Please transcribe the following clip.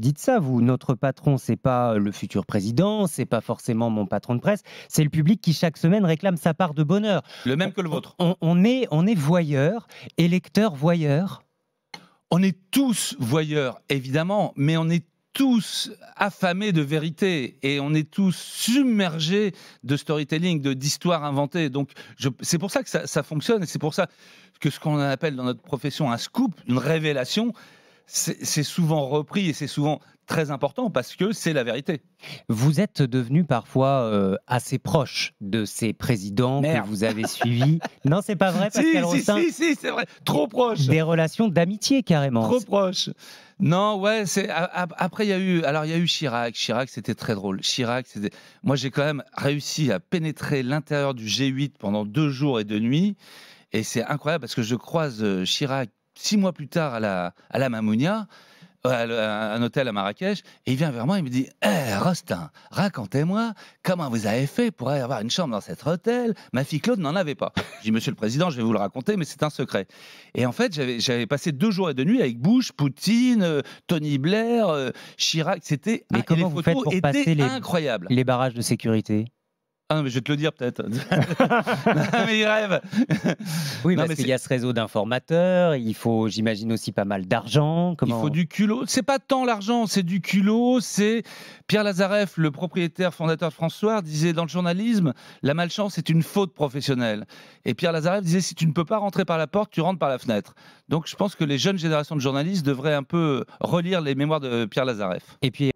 dites ça, vous. Notre patron, c'est pas le futur président, c'est pas forcément mon patron de presse, c'est le public qui chaque semaine réclame sa part de bonheur. Le même que le vôtre. On, est, on est voyeur, électeur voyeur. On est tous voyeurs, évidemment, mais on est tous affamés de vérité et on est tous submergés de storytelling, de d'histoires inventées. Donc c'est pour ça que ça fonctionne et c'est pour ça que ce qu'on appelle dans notre profession un scoop, une révélation, c'est souvent repris et c'est souvent très important parce que c'est la vérité. Vous êtes devenu parfois euh, assez proche de ces présidents que vous avez suivis. non, c'est pas vrai, Pascal si, si, si, si c'est vrai. Trop proche. Des relations d'amitié carrément. Trop proche. Non, ouais. après il y a eu. Alors il y a eu Chirac. Chirac, c'était très drôle. Chirac, c'était. Moi, j'ai quand même réussi à pénétrer l'intérieur du G8 pendant deux jours et deux nuits. Et c'est incroyable parce que je croise euh, Chirac six mois plus tard à la, à la Mamounia, euh, un hôtel à Marrakech, et il vient vers moi, il me dit eh, Rostin, racontez-moi comment vous avez fait pour avoir une chambre dans cet hôtel Ma fille Claude n'en avait pas. Je dis Monsieur le Président, je vais vous le raconter, mais c'est un secret. Et en fait, j'avais passé deux jours et deux nuits avec Bush, Poutine, euh, Tony Blair, euh, Chirac. C'était. Mais comment vous faites pour passer les, les barrages de sécurité ah non, mais je vais te le dire peut-être. mais il rêve. Oui, parce qu'il y a ce réseau d'informateurs, il faut, j'imagine, aussi pas mal d'argent. Il faut du culot. C'est pas tant l'argent, c'est du culot. C'est Pierre Lazareff, le propriétaire fondateur de François, disait dans le journalisme, la malchance est une faute professionnelle. Et Pierre Lazareff disait, si tu ne peux pas rentrer par la porte, tu rentres par la fenêtre. Donc je pense que les jeunes générations de journalistes devraient un peu relire les mémoires de Pierre Lazareff. Et puis